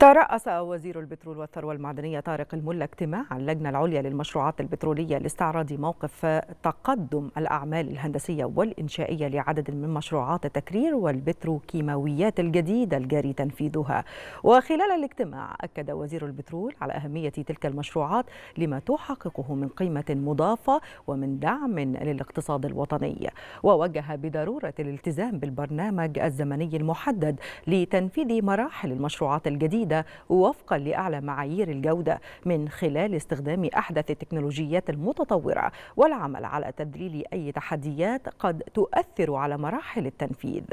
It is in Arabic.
ترأس وزير البترول والثروة المعدنية طارق الملا اجتماع اللجنة العليا للمشروعات البترولية لاستعراض موقف تقدم الأعمال الهندسية والإنشائية لعدد من مشروعات التكرير والبتروكيماويات الجديدة الجاري تنفيذها وخلال الاجتماع أكد وزير البترول على أهمية تلك المشروعات لما تحققه من قيمة مضافة ومن دعم للاقتصاد الوطني ووجه بضرورة الالتزام بالبرنامج الزمني المحدد لتنفيذ مراحل المشروعات الجديدة الجودة وفقا لأعلى معايير الجودة من خلال استخدام أحدث التكنولوجيات المتطورة والعمل على تدليل أي تحديات قد تؤثر على مراحل التنفيذ